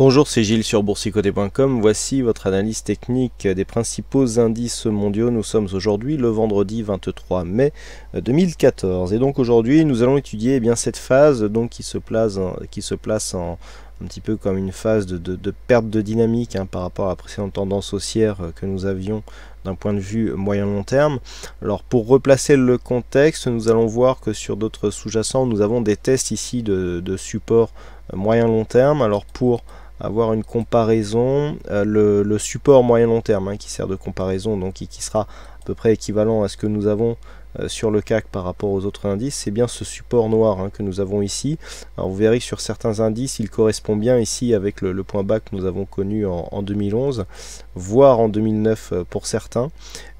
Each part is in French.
Bonjour, c'est Gilles sur boursicoté.com. Voici votre analyse technique des principaux indices mondiaux. Nous sommes aujourd'hui le vendredi 23 mai 2014. Et donc aujourd'hui, nous allons étudier eh bien, cette phase donc, qui se place, qui se place en, un petit peu comme une phase de, perte de dynamique hein, par rapport à la précédente tendance haussière euh, que nous avions d'un point de vue moyen-long terme. Alors pour replacer le contexte, nous allons voir que sur d'autres sous-jacents, nous avons des tests ici de, de support euh, moyen-long terme. Alors pour avoir une comparaison, euh, le, support moyen long terme hein, qui sert de comparaison, donc qui, sera à peu près équivalent à ce que nous avons euh, sur le CAC par rapport aux autres indices, c'est bien ce support noir hein, que nous avons ici. Alors vous verrez que sur certains indices, il correspond bien ici avec le, point bas que nous avons connu en, 2011, voire en 2009 euh, pour certains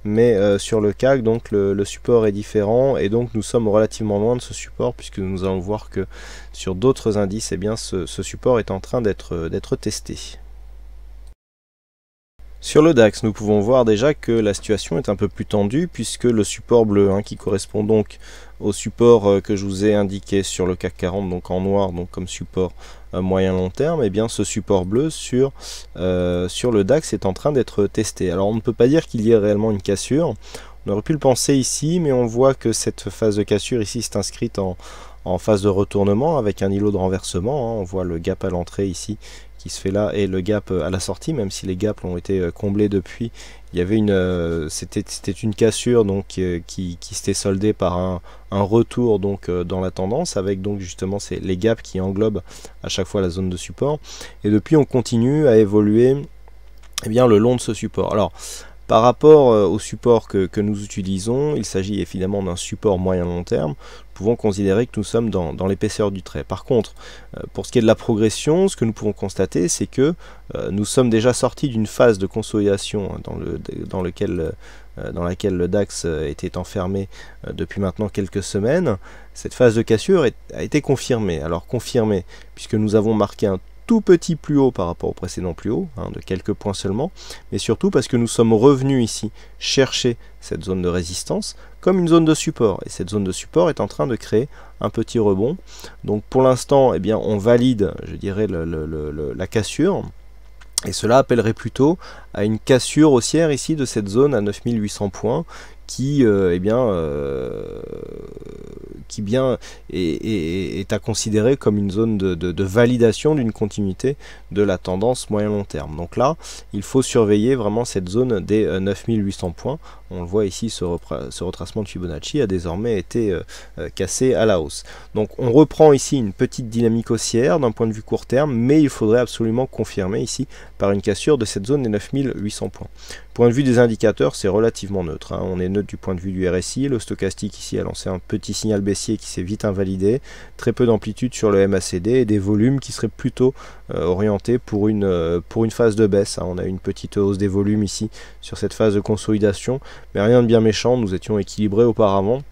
mais euh, sur le CAC donc le, support est différent et donc nous sommes relativement loin de ce support puisque nous allons voir que sur d'autres indices eh bien ce support est en train d'être testé. Sur le DAX, nous pouvons voir déjà que la situation est un peu plus tendue puisque le support bleu, hein, qui correspond donc au support euh, que je vous ai indiqué sur le CAC 40, donc en noir, donc comme support euh, moyen long terme, et eh bien ce support bleu sur, euh, sur le DAX est en train d'être testé. Alors on ne peut pas dire qu'il y ait réellement une cassure. On aurait pu le penser ici, mais on voit que cette phase de cassure ici s'est inscrite en, phase de retournement avec un îlot de renversement. Hein. On voit le gap à l'entrée ici qui se fait là et le gap euh, à la sortie, même si les gaps ont été euh, comblés depuis. Il y avait une, euh, c'était, une cassure donc qui, s'était soldée par un, un, retour donc dans la tendance avec donc justement c'est les gaps qui englobent à chaque fois la zone de support. Et depuis on continue à évoluer et eh bien, le long de ce support. Alors par rapport euh, au support que, nous utilisons, il s'agit évidemment d'un support moyen-long terme. Nous pouvons considérer que nous sommes dans, l'épaisseur du trait. Par contre, euh, pour ce qui est de la progression, ce que nous pouvons constater, c'est que euh, nous sommes déjà sortis d'une phase de consolidation dans, laquelle le DAX était enfermé depuis maintenant quelques semaines. Cette phase de cassure a été confirmée. Alors confirmée, puisque nous avons marqué un tout petit plus haut par rapport au précédent plus haut, hein, de quelques points seulement, mais surtout parce que nous sommes revenus ici chercher cette zone de résistance comme une zone de support. Et cette zone de support est en train de créer un petit rebond. Donc pour l'instant, et eh bien, on valide, je dirais, le, la cassure. Et cela appellerait plutôt à une cassure haussière ici de cette zone à 9800 points euh, eh euh, qui, bien, qui bien est, à considérer comme une zone de, validation d'une continuité de la tendance moyen-long terme. Donc là, il faut surveiller vraiment cette zone des 9800 euh, points. On le voit ici, ce, ce retracement de Fibonacci a désormais été cassé à la hausse. Donc on reprend ici une petite dynamique haussière d'un point de vue court terme, mais il faudrait absolument confirmer ici par une cassure de cette zone des 9800 points. Point de vue des indicateurs, c'est relativement neutre. Hein. On est neutre du point de vue du RSI. Le stochastique ici a lancé un petit signal baissier qui s'est vite invalidé. Très peu d'amplitude sur le MACD et des volumes qui seraient plutôt euh, orientés pour une, euh, pour une phase de baisse. Hein. On a une petite hausse des volumes ici sur cette phase de consolidation, mais rien de bien méchant. Nous étions équilibrés auparavant.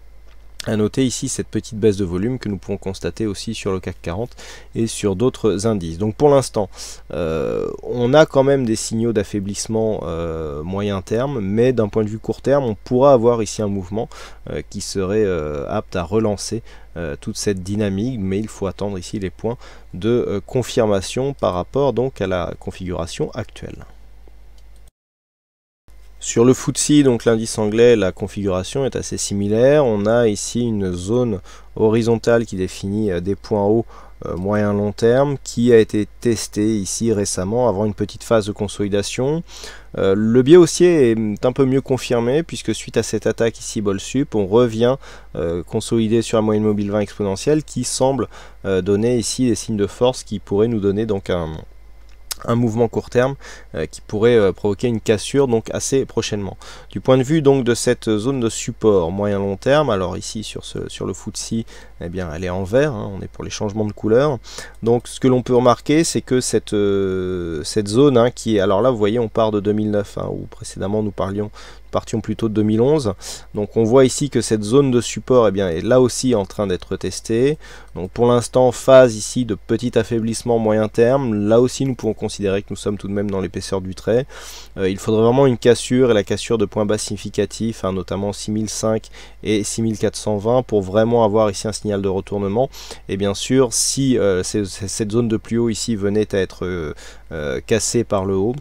À noter ici cette petite baisse de volume que nous pouvons constater aussi sur le CAC 40 et sur d'autres indices. Donc pour l'instant, euh, on a quand même des signaux d'affaiblissement euh, moyen terme, mais d'un point de vue court terme, on pourra avoir ici un mouvement euh, qui serait apte à relancer toute cette dynamique, mais il faut attendre ici les points de confirmation par rapport donc à la configuration actuelle. Sur le FTSE, donc l'indice anglais, la configuration est assez similaire. On a ici une zone horizontale qui définit euh, des points hauts euh, moyen long terme qui a été testé ici récemment avant une petite phase de consolidation. Euh, le biais haussier est un peu mieux confirmé puisque suite à cette attaque ici sup, on revient consolider sur la moyenne mobile 20 exponentielle qui semble donner ici des signes de force qui pourraient nous donner donc un, un mouvement court terme euh, qui pourrait euh, provoquer une cassure donc assez prochainement. Du point de vue donc de cette zone de support moyen long terme, alors ici sur, ce, sur le footsi eh bien elle est en vert, hein, on est pour les changements de couleur. Donc ce que l'on peut remarquer c'est que cette, euh, cette zone hein, qui est, alors là vous voyez on part de 2009 hein, où précédemment nous parlions partions plutôt de 2011. Donc on voit ici que cette zone de support eh bien, est là aussi en train d'être testée. Donc pour l'instant, phase ici de petit affaiblissement moyen terme. Là aussi, nous pouvons considérer que nous sommes tout de même dans l'épaisseur du trait. Euh, il faudrait vraiment une cassure et la cassure de points bas significatifs, hein, notamment 6005 et 6420 pour vraiment avoir ici un signal de retournement. Et bien sûr, si euh, cette zone de plus haut ici venait à être euh, cassée par le haut,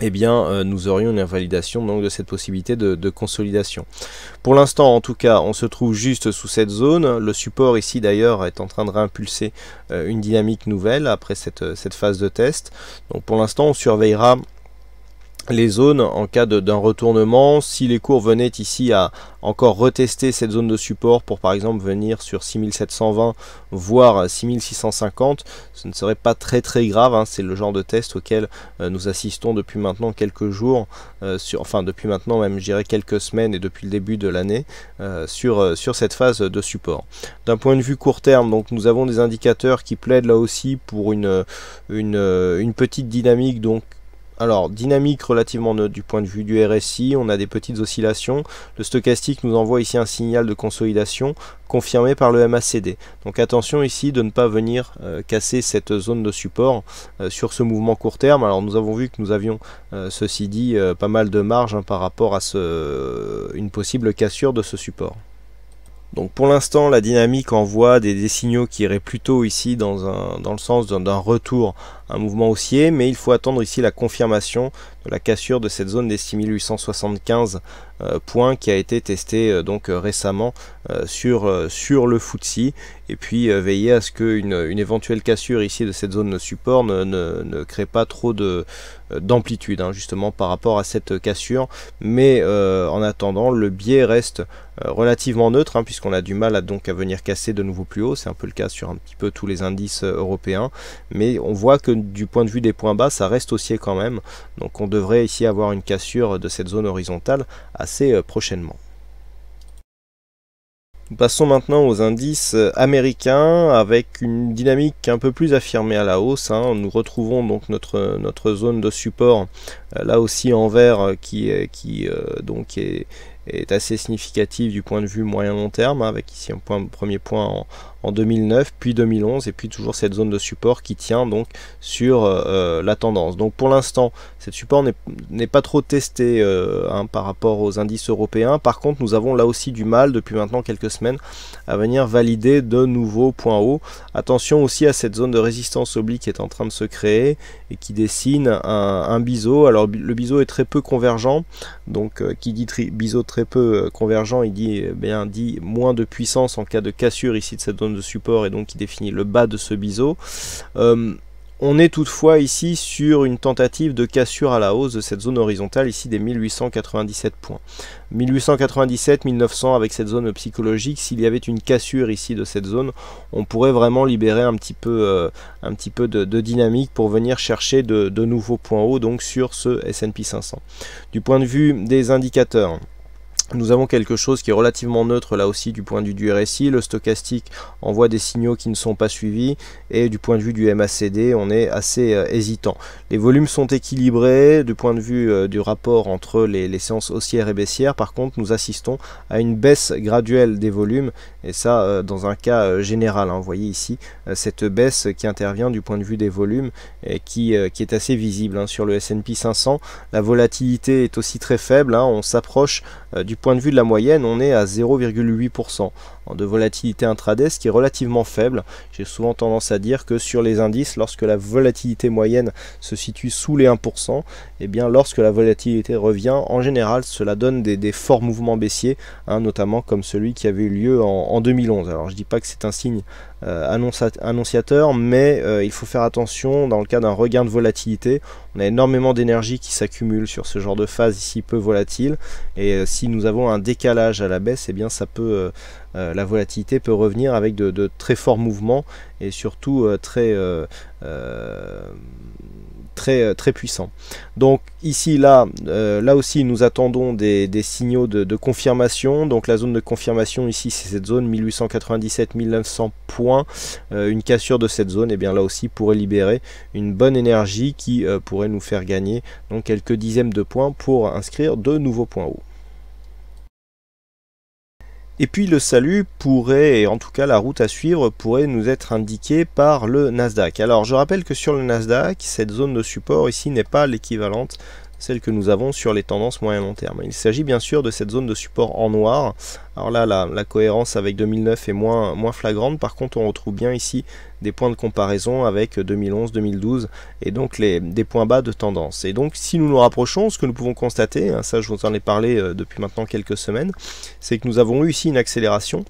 eh bien, euh, nous aurions une invalidation donc de cette possibilité de, consolidation. Pour l'instant, en tout cas, on se trouve juste sous cette zone. Le support ici, d'ailleurs, est en train de réimpulser euh, une dynamique nouvelle après cette, cette phase de test. Donc, pour l'instant, on surveillera les zones en cas d'un retournement. Si les cours venaient ici à encore retester cette zone de support pour par exemple venir sur 6720 voire 6650, ce ne serait pas très très grave. Hein. C'est le genre de test auquel euh, nous assistons depuis maintenant quelques jours, euh, sur, enfin depuis maintenant même je dirais quelques semaines et depuis le début de l'année euh, sur, sur cette phase de support. D'un point de vue court terme, donc nous avons des indicateurs qui plaident là aussi pour une, une, une petite dynamique donc alors, dynamique relativement neutre du point de vue du RSI, on a des petites oscillations. Le stochastique nous envoie ici un signal de consolidation confirmé par le MACD. Donc attention ici de ne pas venir euh, casser cette zone de support euh, sur ce mouvement court terme. Alors nous avons vu que nous avions, euh, ceci dit, pas mal de marge hein, par rapport à une possible cassure de ce support. Donc pour l'instant, la dynamique envoie des, signaux qui iraient plutôt ici dans, dans le sens d'un retour, un mouvement haussier, mais il faut attendre ici la confirmation de la cassure de cette zone des 6875 euh, point qui a été testé euh, donc euh, récemment sur, sur le footsie et puis veiller à ce qu'une une éventuelle cassure ici de cette zone de support ne, crée pas trop de d'amplitude hein, justement par rapport à cette cassure mais en attendant le biais reste relativement neutre hein, puisqu'on a du mal à donc à venir casser de nouveau plus haut c'est un peu le cas sur un petit peu tous les indices européens mais on voit que du point de vue des points bas ça reste haussier quand même donc on devrait ici avoir une cassure de cette zone horizontale à euh, prochainement. Nous passons maintenant aux indices euh, américains avec une dynamique un peu plus affirmée à la hausse. Hein. Nous retrouvons donc notre, euh, notre zone de support là aussi en vert qui, qui donc est, est assez significative du point de vue moyen-long terme, hein, avec ici un, point, premier point en, 2009, puis 2011, et puis toujours cette zone de support qui tient donc sur euh, euh, la tendance. Donc pour l'instant, cette support n'est pas trop testé euh, hein, par rapport aux indices européens. Par contre, nous avons là aussi du mal depuis maintenant quelques semaines à venir valider de nouveaux points hauts. Attention aussi à cette zone de résistance oblique qui est en train de se créer et qui dessine un, biseau. Alors le biseau est très peu convergent, donc qui dit biseau très peu euh, convergent, il dit, eh bien, dit moins de puissance en cas de cassure ici de cette zone de support et donc il définit le bas de ce biseau. Euh, on est toutefois ici sur une tentative de cassure à la hausse de cette zone horizontale ici des 1897 points. 1897-1900 avec cette zone psychologique, s'il y avait une cassure ici de cette zone, on pourrait vraiment libérer un petit peu, euh, un petit peu de, dynamique pour venir chercher de, de nouveaux points hauts donc sur ce S&P 500. Du point de vue des indicateurs, nous avons quelque chose qui est relativement neutre là aussi du point de vue du RSI. Le stochastique envoie des signaux qui ne sont pas suivis et du point de vue du MACD, on est assez euh, hésitant. Les volumes sont équilibrés du point de vue euh, du rapport entre les, les, séances haussières et baissières. Par contre, nous assistons à une baisse graduelle des volumes et ça euh, dans un cas général. Hein. Vous voyez ici cette baisse qui intervient du point de vue des volumes et qui, qui est assez visible hein. sur le S&P 500. La volatilité est aussi très faible. Hein. On s'approche du point de vue de la moyenne, on est à 0,8% de volatilité intraday, ce qui est relativement faible. J'ai souvent tendance à dire que sur les indices, lorsque la volatilité moyenne se situe sous les 1%, et eh bien lorsque la volatilité revient, en général, cela donne des, forts mouvements baissiers, hein, notamment comme celui qui avait eu lieu en, 2011. Alors je dis pas que c'est un signe euh, annonciateur, mais euh, il faut faire attention dans le cas d'un regain de volatilité. On a énormément d'énergie qui s'accumule sur ce genre de phase ici peu volatile. Et euh, si nous avons un décalage à la baisse, et eh bien ça peut, euh, euh, la volatilité peut revenir avec de, très forts mouvements et surtout très très, euh, très puissant. Donc ici, là, euh, là aussi, nous attendons des, signaux de, confirmation. Donc la zone de confirmation ici, c'est cette zone 1897-1900 points. Euh, une cassure de cette zone, et eh bien là aussi, pourrait libérer une bonne énergie qui pourrait nous faire gagner donc quelques dixièmes de points pour inscrire de nouveaux points hauts. Et puis le salut pourrait, et en tout cas la route à suivre, pourrait nous être indiquée par le Nasdaq. Alors je rappelle que sur le Nasdaq, cette zone de support ici n'est pas l'équivalente celle que nous avons sur les tendances moyen long terme. Il s'agit bien sûr de cette zone de support en noir. Alors là, la, cohérence avec 2009 est moins, moins flagrante. Par contre, on retrouve bien ici des points de comparaison avec 2011, 2012 et donc les, des points bas de tendance. Et donc, si nous nous rapprochons, ce que nous pouvons constater, hein, ça je vous en ai parlé euh, depuis maintenant quelques semaines, c'est que nous avons eu ici une accélération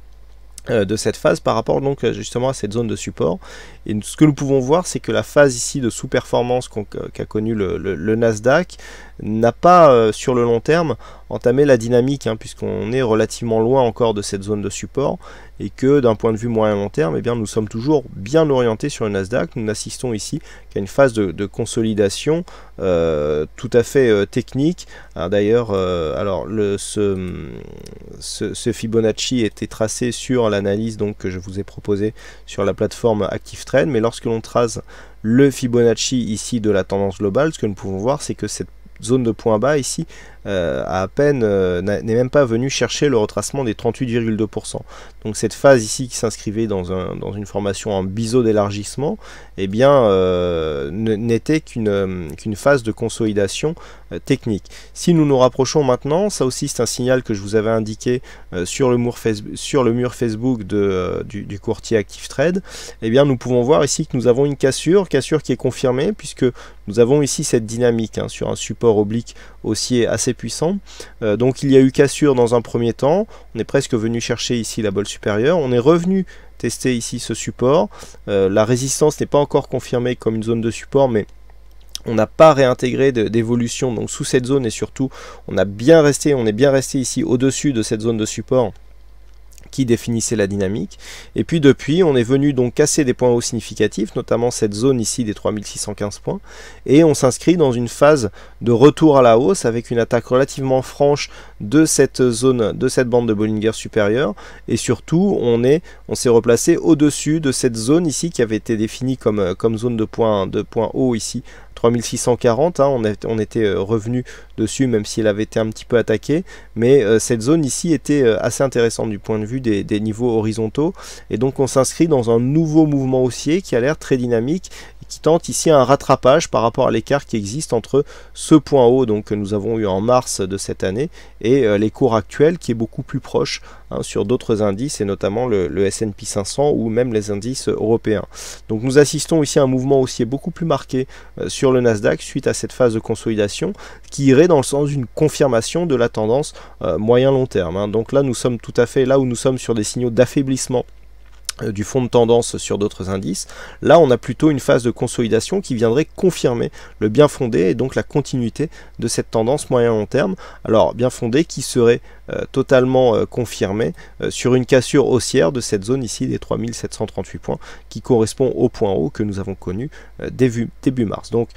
euh, de cette phase par rapport donc euh, justement à cette zone de support. Et ce que nous pouvons voir, c'est que la phase ici de sous-performance qu'a connu connue le, Nasdaq n'a pas euh, sur le long terme entamer la dynamique, hein, puisqu'on est relativement loin encore de cette zone de support, et que d'un point de vue moyen long terme, et eh bien, nous sommes toujours bien orientés sur le Nasdaq. Nous n'assistons ici qu'à une phase de, consolidation euh, tout à fait euh, technique. Ah, d'ailleurs, euh, alors le, ce, ce, Fibonacci était tracé sur l'analyse donc que je vous ai proposé sur la plateforme Active Trade, mais lorsque l'on trace le Fibonacci ici de la tendance globale, ce que nous pouvons voir, c'est que cette zone de point bas ici, euh, à, peine euh, n'est même pas venu chercher le retracement des 38,2%. Donc cette phase ici qui s'inscrivait dans, un, dans, une formation en biseau d'élargissement, et eh bien euh, n'était qu'une qu'une phase de consolidation technique. Si nous nous rapprochons maintenant, ça aussi c'est un signal que je vous avais indiqué sur, le mur sur le mur Facebook de, du, courtier courtier Trade et eh bien nous pouvons voir ici que nous avons une cassure, cassure qui est confirmée puisque nous avons ici cette dynamique hein, sur un support oblique haussier assez puissant. Euh, donc il y a eu cassure dans un premier temps, on est presque venu chercher ici la bolle supérieure, on est revenu tester ici ce support, euh, la résistance n'est pas encore confirmée comme une zone de support, mais on n'a pas réintégré d'évolution donc sous cette zone et surtout on a bien resté on est bien resté ici au dessus de cette zone de support qui définissait la dynamique. Et puis depuis, on est venu donc casser des points hauts significatifs, notamment cette zone ici des 3615 points, et on s'inscrit dans une phase de retour à la hausse avec une attaque relativement franche de cette zone, de cette bande de Bollinger supérieure, et surtout on est, on s'est replacé au-dessus de cette zone ici qui avait été définie comme, euh, comme zone de points de point haut ici 3640, hein, on, était euh, revenu dessus même si elle avait été un petit peu attaquée, mais euh, cette zone ici était euh, assez intéressante du point de vue des, niveaux horizontaux, et donc on s'inscrit dans un nouveau mouvement haussier qui a l'air très dynamique qui tente ici un rattrapage par rapport à l'écart qui existe entre ce point haut donc, que nous avons eu en mars de cette année et les cours actuels qui est beaucoup plus proche Hein, sur d'autres indices et notamment le, S&P 500 ou même les indices européens. Donc nous assistons ici à un mouvement haussier beaucoup plus marqué euh, sur le Nasdaq suite à cette phase de consolidation qui irait dans le sens d'une confirmation de la tendance euh, moyen-long terme. Hein. Donc là nous sommes tout à fait là où nous sommes sur des signaux d'affaiblissement euh, du fond de tendance sur d'autres indices. Là, on a plutôt une phase de consolidation qui viendrait confirmer le bien fondé et donc la continuité de cette tendance moyen-long terme. Alors, bien fondé qui serait euh, totalement euh, confirmé sur une cassure haussière de cette zone ici des 3738 points qui correspond au point haut que nous avons connu début, début mars. Donc,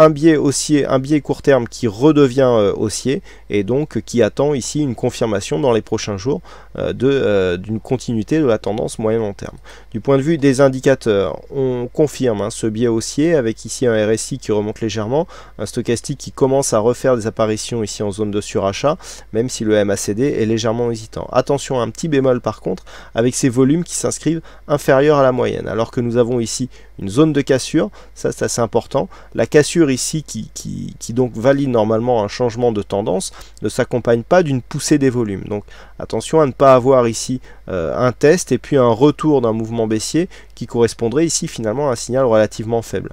un biais haussier, un biais court terme qui redevient euh, haussier et donc qui attend ici une confirmation dans les prochains jours euh, euh, d'une continuité de la tendance moyen-long terme. Du point de vue des indicateurs, on confirme hein, ce biais haussier avec ici un RSI qui remonte légèrement, un stochastique qui commence à refaire des apparitions ici en zone de surachat, même si le MACD est légèrement hésitant. Attention à un petit bémol par contre, avec ces volumes qui s'inscrivent inférieurs à la moyenne, alors que nous avons ici une zone de cassure, ça c'est assez important. La cassure ici qui, qui, donc valide normalement un changement de tendance ne s'accompagne pas d'une poussée des volumes. Donc attention à ne pas avoir ici euh, un test et puis un retour d'un mouvement baissier qui correspondrait ici finalement à un signal relativement faible.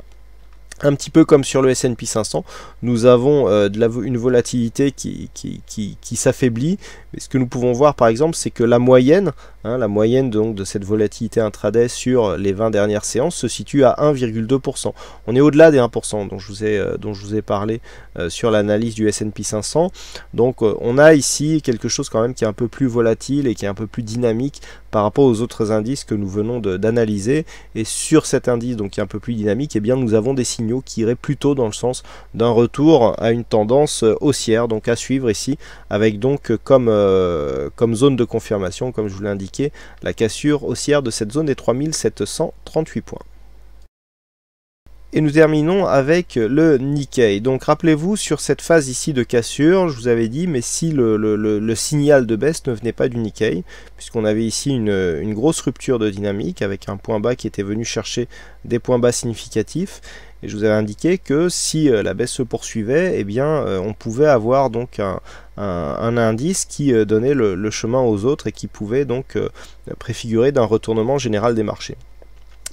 Un petit peu comme sur le S&P 500, nous avons euh, une volatilité qui, qui, qui s'affaiblit. Mais ce que nous pouvons voir par exemple, c'est que la moyenne Hein, la moyenne donc de cette volatilité intraday sur les 20 dernières séances se situe à 1,2%. On est au-delà des 1% dont je vous ai, euh, dont je vous ai parlé euh, sur l'analyse du S&P 500. Donc euh, on a ici quelque chose quand même qui est un peu plus volatile et qui est un peu plus dynamique par rapport aux autres indices que nous venons d'analyser. Et sur cet indice donc qui est un peu plus dynamique, eh bien nous avons des signaux qui iraient plutôt dans le sens d'un retour à une tendance haussière, donc à suivre ici, avec donc comme, comme zone de confirmation, comme je vous l'ai indiqué, la cassure haussière de cette zone des 3738 points. Et nous terminons avec le Nikkei. Donc rappelez-vous, sur cette phase ici de cassure, je vous avais dit, mais si le, signal de baisse ne venait pas du Nikkei, puisqu'on avait ici une, une, grosse rupture de dynamique avec un point bas qui était venu chercher des points bas significatifs, et je vous avais indiqué que si euh, la baisse se poursuivait, eh bien euh, on pouvait avoir donc un, un, indice qui euh, donnait le, chemin aux autres et qui pouvait donc euh, préfigurer d'un retournement général des marchés.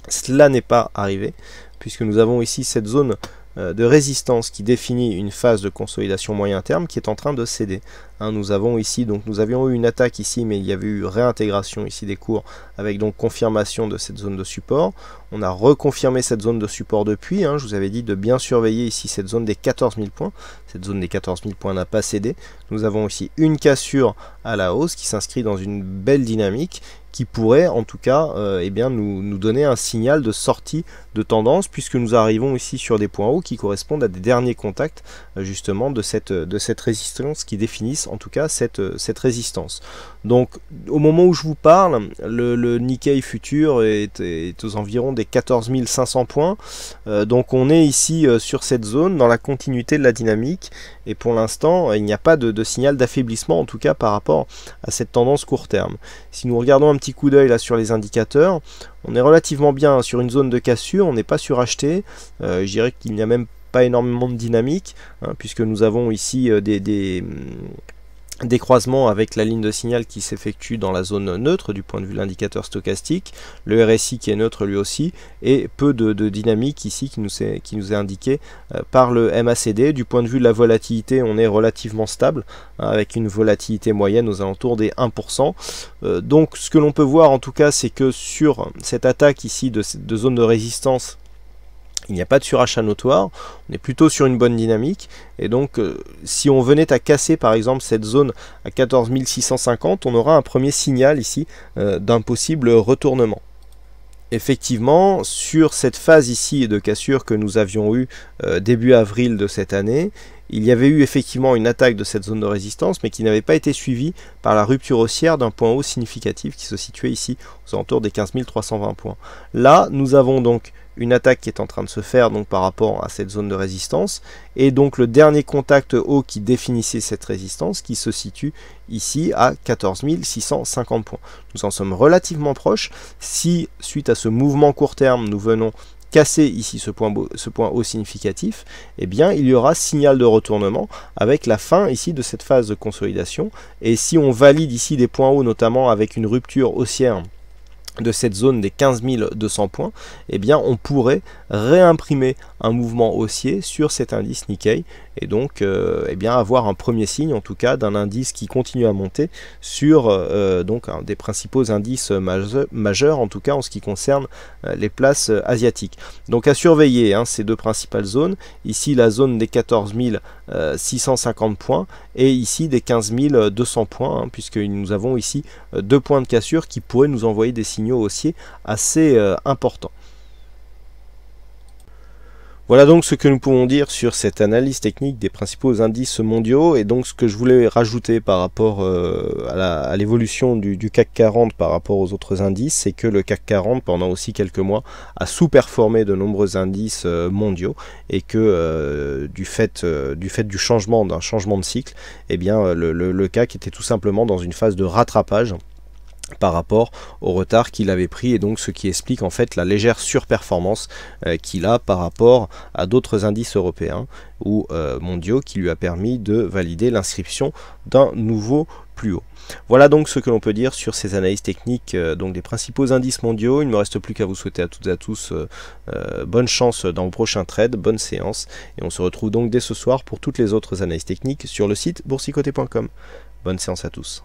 Cela n'est pas arrivé, puisque nous avons ici cette zone euh, de résistance qui définit une phase de consolidation moyen terme qui est en train de céder. Hein, nous avons ici, donc nous avions eu une attaque ici, mais il y avait eu réintégration ici des cours avec donc confirmation de cette zone de support. On a reconfirmé cette zone de support depuis. Hein, je vous avais dit de bien surveiller ici cette zone des 14 000 points. Cette zone des 14 000 points n'a pas cédé. Nous avons ici une cassure à la hausse qui s'inscrit dans une belle dynamique qui pourrait en tout cas euh, eh bien, nous, donner un signal de sortie de tendance puisque nous arrivons ici sur des points hauts qui correspondent à des derniers contacts euh, justement de cette, de cette résistance qui définissent en tout cas euh, cette, résistance. Donc au moment où je vous parle, le, Nikkei futur est, aux environs des 14 500 points. Euh, donc on est ici euh, sur cette zone dans la continuité de la dynamique et pour l'instant il n'y a pas de, signal d'affaiblissement en tout cas par rapport à cette tendance court terme. Si nous regardons un petit coup d'œil là sur les indicateurs, on est relativement bien sur une zone de cassure, on n'est pas suracheté. acheté je dirais qu'il n'y a même pas énormément de dynamique, hein, puisque nous avons ici des, des croisements avec la ligne de signal qui s'effectue dans la zone neutre du point de vue de l'indicateur stochastique, le RSI qui est neutre lui aussi, et peu de, dynamique ici qui nous est, qui nous indiqué euh, par le MACD. Du point de vue de la volatilité, on est relativement stable, hein, avec une volatilité moyenne aux alentours des 1%. Euh, donc ce que l'on peut voir en tout cas, c'est que sur cette attaque ici de zone de résistance il n'y a pas de surachat notoire, on est plutôt sur une bonne dynamique, et donc euh, si on venait à casser par exemple cette zone à 14 650, on aura un premier signal ici euh, d'un possible retournement. Effectivement, sur cette phase ici de cassure que nous avions eue euh, début avril de cette année, il y avait eu effectivement une attaque de cette zone de résistance, mais qui n'avait pas été suivie par la rupture haussière d'un point haut significatif qui se situait ici aux alentours des 15 320 points. Là, nous avons donc une attaque qui est en train de se faire donc par rapport à cette zone de résistance et donc le dernier contact haut qui définissait cette résistance qui se situe ici à 14 650 points. Nous en sommes relativement proches. Si suite à ce mouvement court terme nous venons casser ici ce point, haut significatif, eh bien il y aura signal de retournement avec la fin ici de cette phase de consolidation. Et si on valide ici des points hauts notamment avec une rupture haussière de cette zone des 15 200 points, eh bien on pourrait réimprimer un mouvement haussier sur cet indice Nikkei et donc euh, eh bien avoir un premier signe en tout cas d'un indice qui continue à monter sur euh, euh, un des principaux indices majeurs, en tout cas en ce qui concerne les places asiatiques. Donc à surveiller hein, ces deux principales zones, ici la zone des 14 650 points et ici des 15 200 points hein, puisque nous avons ici deux points de cassure qui pourraient nous envoyer des signaux haussiers assez importants. Voilà donc ce que nous pouvons dire sur cette analyse technique des principaux indices mondiaux et donc ce que je voulais rajouter par rapport euh, à l'évolution du, CAC 40 par rapport aux autres indices, c'est que le CAC 40 pendant aussi quelques mois a sous-performé de nombreux indices euh, mondiaux et que euh, du, fait, du changement, d'un changement de cycle, eh bien le CAC était tout simplement dans une phase de rattrapage par rapport au retard qu'il avait pris et donc ce qui explique en fait la légère surperformance euh, qu'il a par rapport à d'autres indices européens ou euh, mondiaux qui lui a permis de valider l'inscription d'un nouveau plus haut. Voilà donc ce que l'on peut dire sur ces analyses techniques euh, donc des principaux indices mondiaux. Il ne me reste plus qu'à vous souhaiter à toutes et à tous bonne chance dans le prochain trade, bonne séance et on se retrouve donc dès ce soir pour toutes les autres analyses techniques sur le site boursicoté.com. Bonne séance à tous.